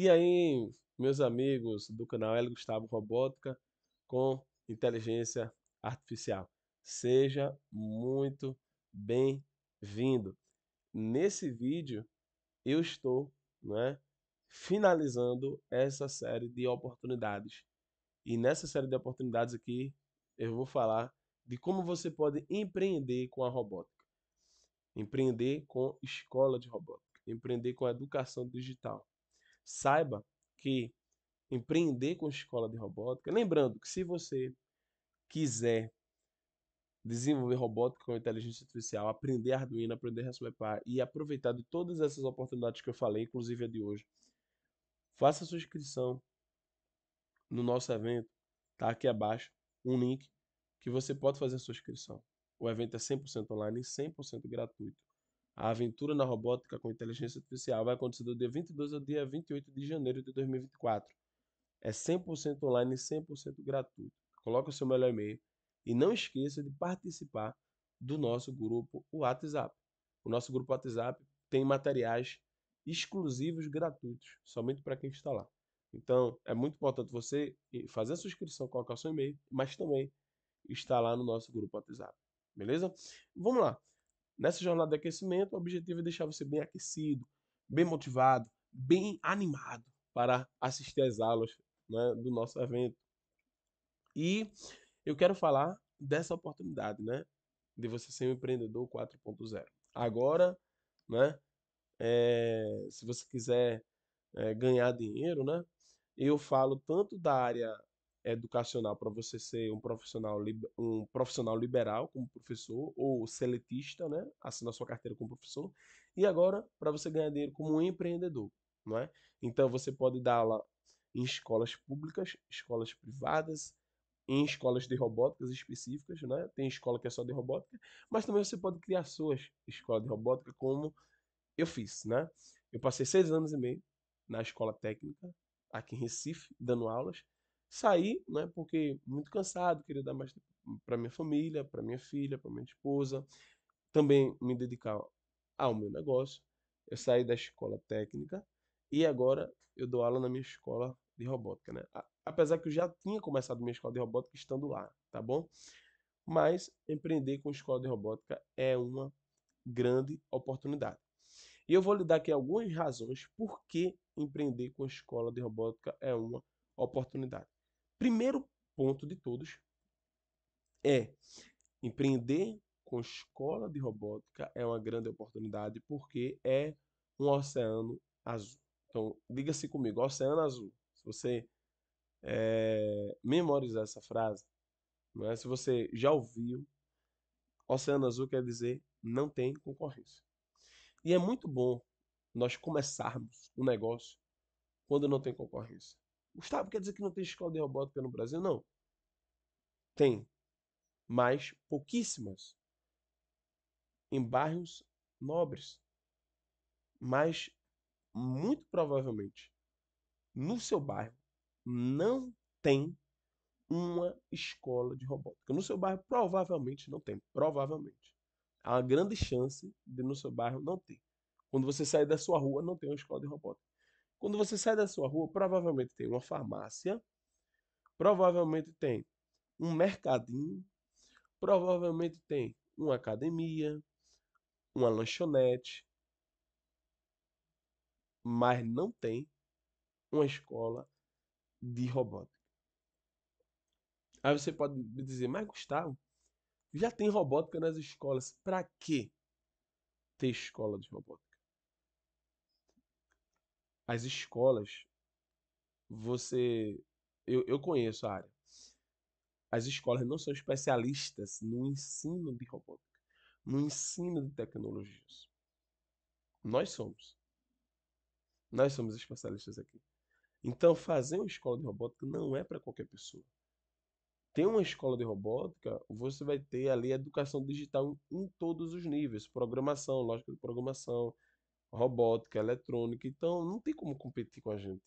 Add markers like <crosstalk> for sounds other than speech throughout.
E aí, meus amigos do canal El Gustavo Robótica com Inteligência Artificial. Seja muito bem-vindo. Nesse vídeo, eu estou né, finalizando essa série de oportunidades. E nessa série de oportunidades aqui, eu vou falar de como você pode empreender com a robótica. Empreender com escola de robótica. Empreender com a educação digital saiba que empreender com escola de robótica, lembrando que se você quiser desenvolver robótica com inteligência artificial, aprender Arduino, aprender Raspberry Pi e aproveitar de todas essas oportunidades que eu falei, inclusive a de hoje, faça sua inscrição no nosso evento, tá aqui abaixo um link que você pode fazer a sua inscrição. O evento é 100% online e 100% gratuito. A aventura na robótica com inteligência artificial vai acontecer do dia 22 ao dia 28 de janeiro de 2024. É 100% online e 100% gratuito. Coloque o seu melhor e-mail e não esqueça de participar do nosso grupo WhatsApp. O nosso grupo WhatsApp tem materiais exclusivos gratuitos, somente para quem está lá. Então, é muito importante você fazer a sua inscrição, colocar seu e-mail, mas também estar lá no nosso grupo WhatsApp. Beleza? Vamos lá. Nessa jornada de aquecimento, o objetivo é deixar você bem aquecido, bem motivado, bem animado para assistir às aulas né, do nosso evento. E eu quero falar dessa oportunidade, né? De você ser um empreendedor 4.0. Agora, né? É, se você quiser é, ganhar dinheiro, né? Eu falo tanto da área educacional para você ser um profissional, um profissional liberal como professor ou seletista, né? Assinar sua carteira como professor. E agora, para você ganhar dinheiro como um empreendedor, não é? Então, você pode dar aula em escolas públicas, escolas privadas, em escolas de robótica específicas, né? Tem escola que é só de robótica, mas também você pode criar suas escolas de robótica, como eu fiz, né? Eu passei seis anos e meio na escola técnica, aqui em Recife, dando aulas. Saí, né, porque muito cansado, queria dar mais para minha família, para minha filha, para minha esposa, também me dedicar ao meu negócio. Eu saí da escola técnica e agora eu dou aula na minha escola de robótica, né? Apesar que eu já tinha começado minha escola de robótica estando lá, tá bom? Mas empreender com escola de robótica é uma grande oportunidade. E eu vou lhe dar aqui algumas razões por que empreender com escola de robótica é uma oportunidade. Primeiro ponto de todos é empreender com escola de robótica é uma grande oportunidade porque é um oceano azul. Então, diga-se comigo, oceano azul. Se você é, memorizar essa frase, né? se você já ouviu, oceano azul quer dizer não tem concorrência. E é muito bom nós começarmos um negócio quando não tem concorrência. Gustavo, quer dizer que não tem escola de robótica no Brasil? Não. Tem. Mas pouquíssimas. Em bairros nobres. Mas, muito provavelmente, no seu bairro não tem uma escola de robótica. No seu bairro, provavelmente não tem. Provavelmente. Há uma grande chance de no seu bairro não ter. Quando você sair da sua rua, não tem uma escola de robótica. Quando você sai da sua rua, provavelmente tem uma farmácia, provavelmente tem um mercadinho, provavelmente tem uma academia, uma lanchonete, mas não tem uma escola de robótica. Aí você pode me dizer, mas Gustavo, já tem robótica nas escolas, para que ter escola de robótica? as escolas, você. Eu, eu conheço a área. As escolas não são especialistas no ensino de robótica, no ensino de tecnologias. Nós somos. Nós somos especialistas aqui. Então, fazer uma escola de robótica não é para qualquer pessoa. Tem uma escola de robótica, você vai ter ali educação digital em, em todos os níveis: programação, lógica de programação, robótica, eletrônica. Então, não tem como competir com a gente.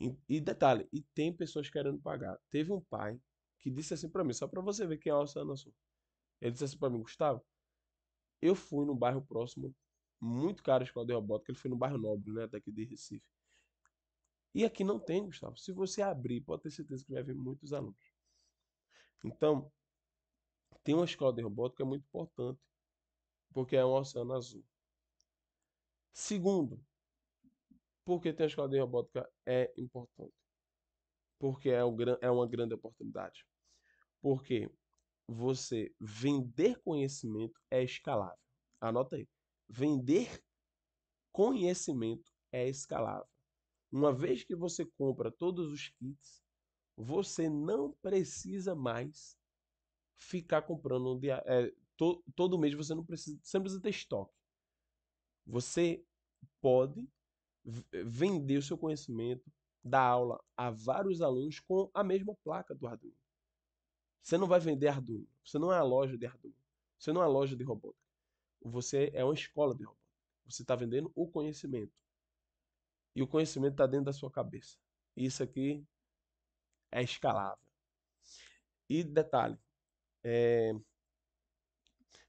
E, e detalhe, e tem pessoas querendo pagar. Teve um pai que disse assim para mim, só para você ver quem é o Oceano Sul. Ele disse assim para mim, Gustavo, eu fui no bairro próximo, muito caro a escola de robótica, ele foi no bairro nobre, né, daqui de Recife. E aqui não tem, Gustavo. Se você abrir, pode ter certeza que vai vir muitos alunos. Então, tem uma escola de robótica é muito importante, porque é um oceano azul. Segundo, porque ter a escola de robótica é importante. Porque é, o, é uma grande oportunidade. Porque você vender conhecimento é escalável. Anota aí. Vender conhecimento é escalável. Uma vez que você compra todos os kits, você não precisa mais ficar comprando um dia, é, to, todo mês você não precisa, você não precisa ter estoque. Você pode eh, vender o seu conhecimento, dar aula a vários alunos com a mesma placa do Arduino. Você não vai vender Arduino. Você não é a loja de Arduino. Você não é a loja de robótica. Você é uma escola de robótica. Você está vendendo o conhecimento. E o conhecimento está dentro da sua cabeça. Isso aqui é escalável. E detalhe, é,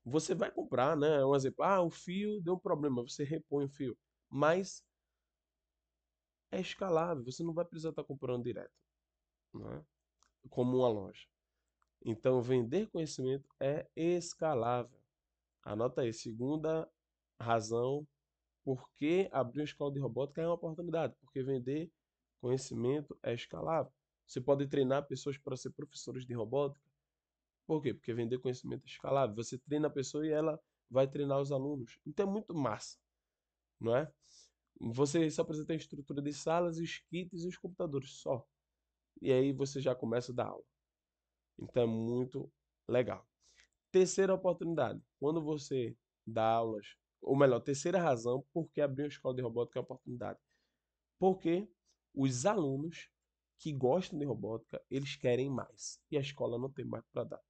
você vai comprar, né? Um exemplo, ah, o fio deu um problema, você repõe o fio, mas é escalável, você não vai precisar estar tá comprando direto, né? Como uma loja. Então, vender conhecimento é escalável. Anota aí, segunda razão porque abrir uma escola de robótica é uma oportunidade, porque vender conhecimento é escalável. Você pode treinar pessoas para ser professores de robótica, por quê? Porque é vender conhecimento é escalável. Você treina a pessoa e ela vai treinar os alunos. Então é muito massa, não é? Você só apresenta a estrutura de salas, os kits e os computadores só. E aí você já começa a dar aula. Então é muito legal. Terceira oportunidade, quando você dá aulas, ou melhor, terceira razão por que abrir uma escola de robótica é uma oportunidade. Porque os alunos que gostam de robótica, eles querem mais. E a escola não tem mais para dar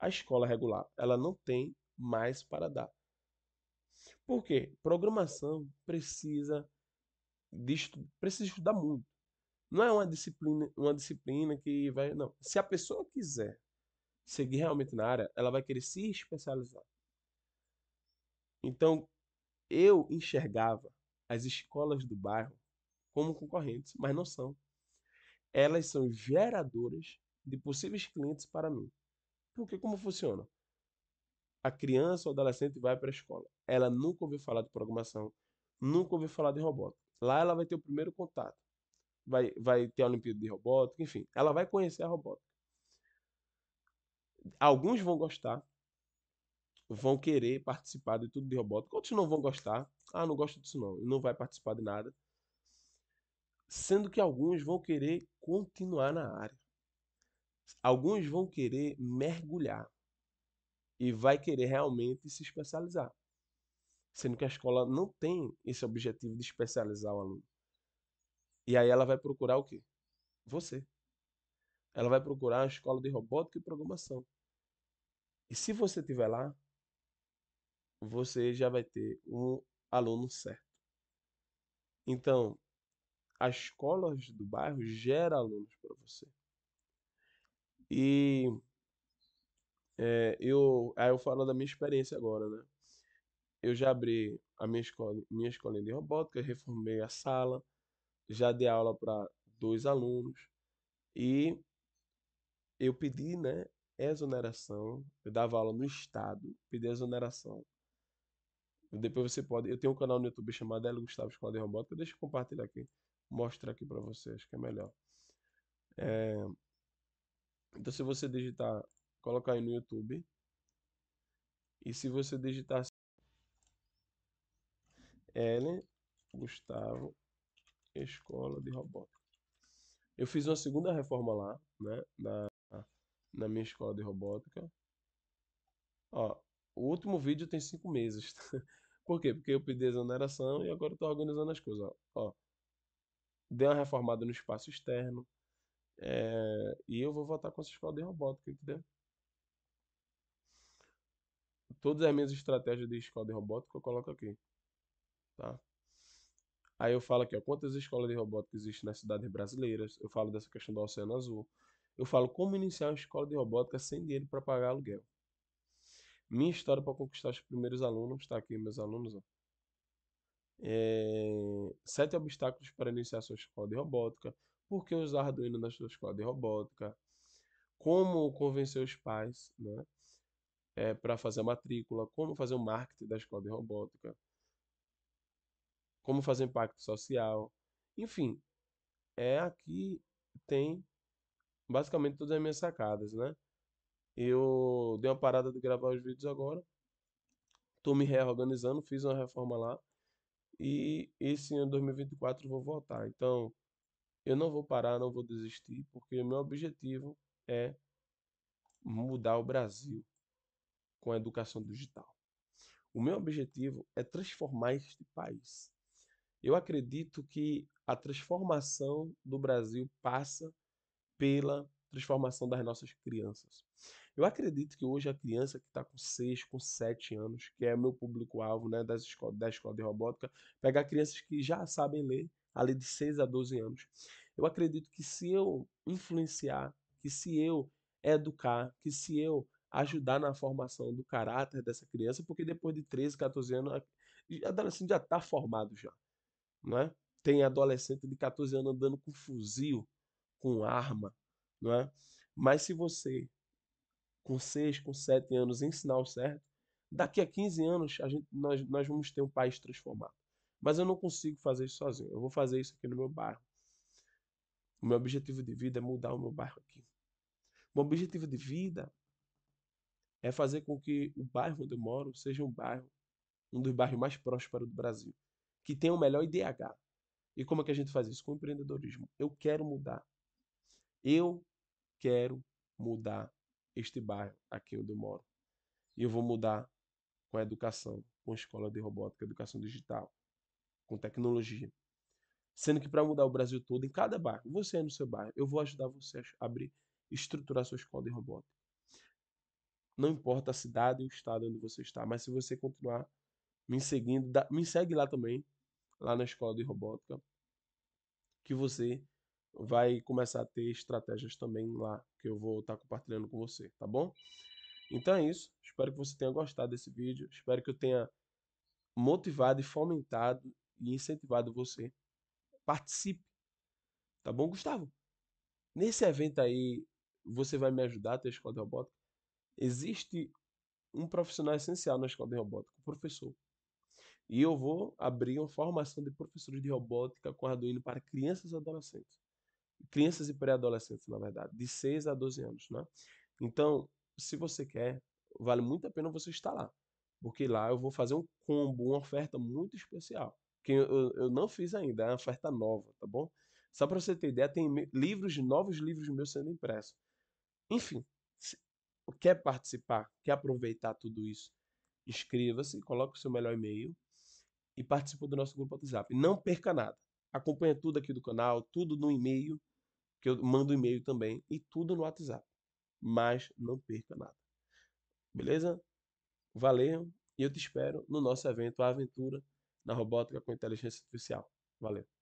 a escola regular. Ela não tem mais para dar. Por quê? Programação precisa, de, precisa estudar muito. Não é uma disciplina, uma disciplina que vai. Não. Se a pessoa quiser seguir realmente na área, ela vai querer se especializar. Então, eu enxergava as escolas do bairro como concorrentes, mas não são. Elas são geradoras de possíveis clientes para mim. Porque como funciona? A criança ou adolescente vai para a escola. Ela nunca ouviu falar de programação, nunca ouviu falar de robótica. Lá ela vai ter o primeiro contato. Vai, vai ter a Olimpíada de Robótica, enfim. Ela vai conhecer a robótica. Alguns vão gostar, vão querer participar de tudo de robótica. Outros não vão gostar. Ah, não gosto disso não. Não vai participar de nada. Sendo que alguns vão querer continuar na área. Alguns vão querer mergulhar e vai querer realmente se especializar. Sendo que a escola não tem esse objetivo de especializar o aluno. E aí ela vai procurar o quê? Você. Ela vai procurar a escola de robótica e programação. E se você estiver lá, você já vai ter um aluno certo. Então, as escolas do bairro geram alunos para você. E é, eu, aí eu falo da minha experiência agora, né? Eu já abri a minha escola, minha escolinha de robótica, reformei a sala, já dei aula para dois alunos e eu pedi, né, exoneração. Eu dava aula no estado, pedi exoneração. Depois você pode. Eu tenho um canal no YouTube chamado Hélio Gustavo Escola de Robótica. Deixa eu compartilhar aqui. Mostrar aqui para vocês que é melhor. É, então, se você digitar, colocar aí no YouTube. E se você digitar Ellen Gustavo Escola de Robótica. Eu fiz uma segunda reforma lá, né, na, na minha escola de robótica. Ó, o último vídeo tem cinco meses. <laughs> Por quê? Porque eu pedi exoneração e agora estou organizando as coisas. Ó, ó, dei uma reformada no espaço externo, é, e eu vou votar com essa escola de robótica, entendeu? Né? Todas as minhas estratégias de escola de robótica eu coloco aqui. Tá? Aí eu falo aqui, ó, quantas escolas de robótica existem nas cidades brasileiras. Eu falo dessa questão do Oceano Azul. Eu falo como iniciar uma escola de robótica sem dinheiro para pagar aluguel. Minha história para conquistar os primeiros alunos, está aqui meus alunos. Ó. É... Sete obstáculos para iniciar sua escola de robótica por que usar Arduino na sua escola de é robótica, como convencer os pais né, é, para fazer a matrícula, como fazer o marketing da escola de robótica, como fazer impacto social, enfim, é aqui tem basicamente todas as minhas sacadas, né? Eu dei uma parada de gravar os vídeos agora, tô me reorganizando, fiz uma reforma lá e esse ano 2024 vou voltar. Então, eu não vou parar, não vou desistir, porque o meu objetivo é mudar o Brasil com a educação digital. O meu objetivo é transformar este país. Eu acredito que a transformação do Brasil passa pela transformação das nossas crianças. Eu acredito que hoje a criança que está com 6, com 7 anos, que é meu público-alvo né, das da escola de robótica, pegar crianças que já sabem ler ali de 6 a 12 anos. Eu acredito que se eu influenciar, que se eu educar, que se eu ajudar na formação do caráter dessa criança, porque depois de 13, 14 anos, adolescente já está formado já, não é? Tem adolescente de 14 anos andando com fuzil, com arma, não é? Mas se você com 6, com 7 anos ensinar o certo, daqui a 15 anos a gente, nós, nós vamos ter um país transformado. Mas eu não consigo fazer isso sozinho. Eu vou fazer isso aqui no meu bairro. O meu objetivo de vida é mudar o meu bairro aqui. O meu objetivo de vida é fazer com que o bairro onde eu moro seja um bairro, um dos bairros mais prósperos do Brasil, que tenha o melhor IDH. E como é que a gente faz isso? Com empreendedorismo. Eu quero mudar. Eu quero mudar este bairro aqui onde eu moro. E eu vou mudar com a educação, com a escola de robótica, educação digital, com tecnologia. Sendo que para mudar o Brasil todo, em cada bairro, você é no seu bairro, eu vou ajudar você a abrir, estruturar sua escola de robótica. Não importa a cidade e o estado onde você está, mas se você continuar me seguindo, me segue lá também, lá na escola de robótica, que você vai começar a ter estratégias também lá que eu vou estar tá compartilhando com você, tá bom? Então é isso. Espero que você tenha gostado desse vídeo. Espero que eu tenha motivado e fomentado e incentivado você. Participe. Tá bom, Gustavo? Nesse evento aí, você vai me ajudar a ter escola de robótica? Existe um profissional essencial na escola de robótica, o professor. E eu vou abrir uma formação de professores de robótica com Arduino para crianças e adolescentes. Crianças e pré-adolescentes, na verdade, de 6 a 12 anos, né? Então, se você quer, vale muito a pena você estar lá. Porque lá eu vou fazer um combo, uma oferta muito especial que eu, eu não fiz ainda, é uma oferta nova, tá bom? Só para você ter ideia, tem livros, novos livros meus sendo impressos. Enfim, se quer participar, quer aproveitar tudo isso, inscreva-se, coloque o seu melhor e-mail e participe do nosso grupo WhatsApp. Não perca nada. Acompanha tudo aqui do canal, tudo no e-mail, que eu mando e-mail também, e tudo no WhatsApp. Mas não perca nada. Beleza? Valeu e eu te espero no nosso evento A Aventura na robótica com inteligência artificial. Valeu.